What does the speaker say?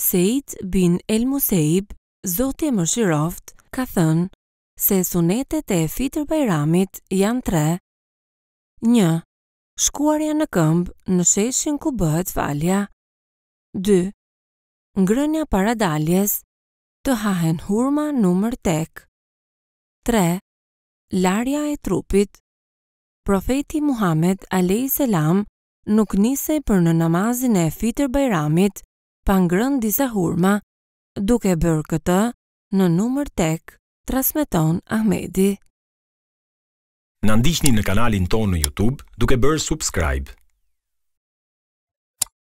Sejt bin El Museib, zoti më shiroft, ka thënë se sunetet e fitër bajramit janë tre. Një, shkuarja në këmbë në sheshin ku bëhet falja. 2. Ngrënja para daljes të hahen hurma numër tek. 3. Larja e trupit Profeti Muhammed a.s. nuk nisej për në namazin e fitër bajramit pa ngrën disa hurma, duke bërë këtë në numër tek, transmeton Ahmedi. Në ndishtni në kanalin tonë në Youtube duke bërë subscribe.